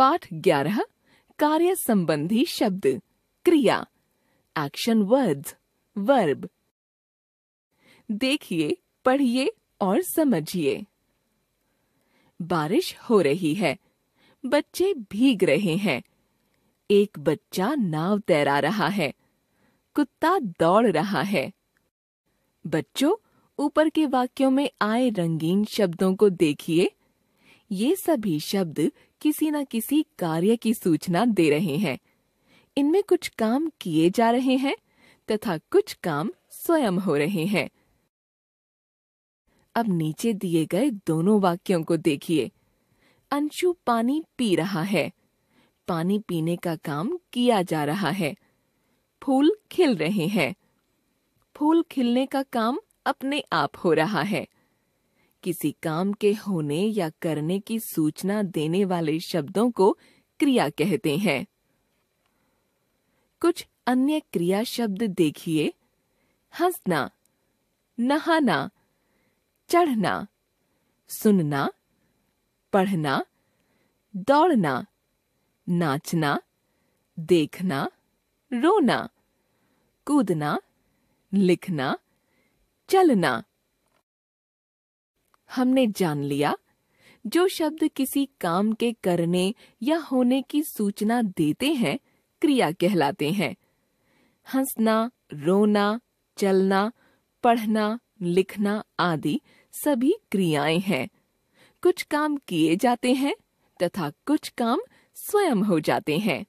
पाठ 11 कार्य संबंधी शब्द क्रिया एक्शन वर्ड्स वर्ब देखिए पढ़िए और समझिए बारिश हो रही है बच्चे भीग रहे हैं एक बच्चा नाव तैरा रहा है कुत्ता दौड़ रहा है बच्चों ऊपर के वाक्यों में आए रंगीन शब्दों को देखिए ये सभी शब्द किसी न किसी कार्य की सूचना दे रहे हैं इनमें कुछ काम किए जा रहे हैं तथा कुछ काम स्वयं हो रहे हैं अब नीचे दिए गए दोनों वाक्यों को देखिए अंशु पानी पी रहा है पानी पीने का काम किया जा रहा है फूल खिल रहे हैं फूल खिलने का काम अपने आप हो रहा है किसी काम के होने या करने की सूचना देने वाले शब्दों को क्रिया कहते हैं कुछ अन्य क्रिया शब्द देखिए हंसना नहाना चढ़ना सुनना पढ़ना दौड़ना नाचना देखना रोना कूदना लिखना चलना हमने जान लिया जो शब्द किसी काम के करने या होने की सूचना देते हैं क्रिया कहलाते हैं हंसना रोना चलना पढ़ना लिखना आदि सभी क्रियाएं हैं कुछ काम किए जाते हैं तथा कुछ काम स्वयं हो जाते हैं